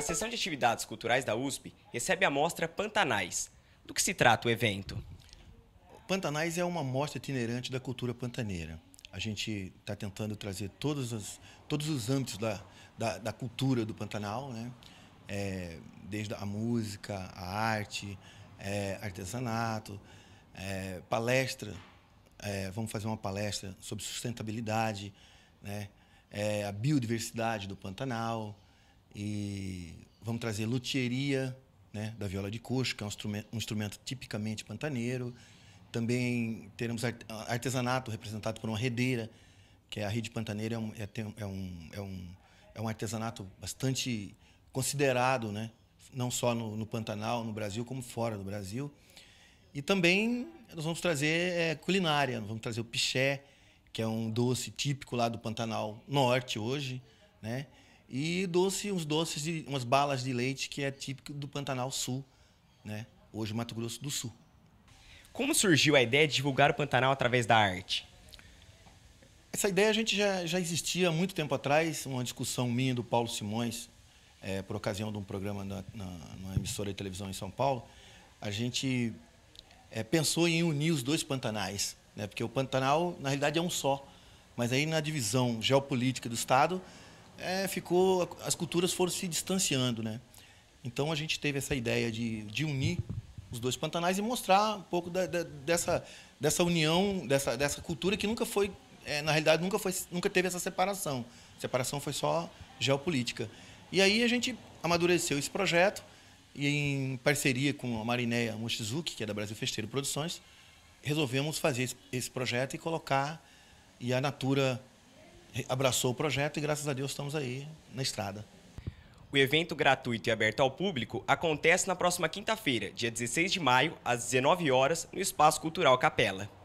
A sessão de Atividades Culturais da USP recebe a mostra Pantanais. Do que se trata o evento? Pantanais é uma mostra itinerante da cultura pantaneira. A gente está tentando trazer todos os, todos os âmbitos da, da, da cultura do Pantanal, né? É, desde a música, a arte, é, artesanato, é, palestra. É, vamos fazer uma palestra sobre sustentabilidade, né? É, a biodiversidade do Pantanal. E vamos trazer luthieria, né, da viola de coxo, que é um instrumento, um instrumento tipicamente pantaneiro. Também teremos artesanato representado por uma redeira, que é a rede pantaneira é um, é, é, um, é, um, é um artesanato bastante considerado, né? não só no, no Pantanal, no Brasil, como fora do Brasil. E também nós vamos trazer é, culinária, vamos trazer o piché, que é um doce típico lá do Pantanal Norte hoje, né? E doce, uns doces, de, umas balas de leite que é típico do Pantanal Sul, né? Hoje Mato Grosso do Sul. Como surgiu a ideia de divulgar o Pantanal através da arte? Essa ideia a gente já, já existia há muito tempo atrás, uma discussão minha do Paulo Simões, é, por ocasião de um programa na, na, numa emissora de televisão em São Paulo, a gente é, pensou em unir os dois Pantanais, né? porque o Pantanal, na realidade, é um só. Mas aí, na divisão geopolítica do Estado, é, ficou as culturas foram se distanciando, né? Então a gente teve essa ideia de, de unir os dois pantanais e mostrar um pouco da, da, dessa, dessa união, dessa, dessa cultura que nunca foi, é, na realidade, nunca, foi, nunca teve essa separação. A separação foi só geopolítica. E aí a gente amadureceu esse projeto e, em parceria com a Marinéia Mochizuki, que é da Brasil Festeiro Produções, resolvemos fazer esse, esse projeto e colocar e a Natura abraçou o projeto e graças a Deus estamos aí na estrada. O evento gratuito e aberto ao público acontece na próxima quinta-feira, dia 16 de maio, às 19 horas, no Espaço Cultural Capela.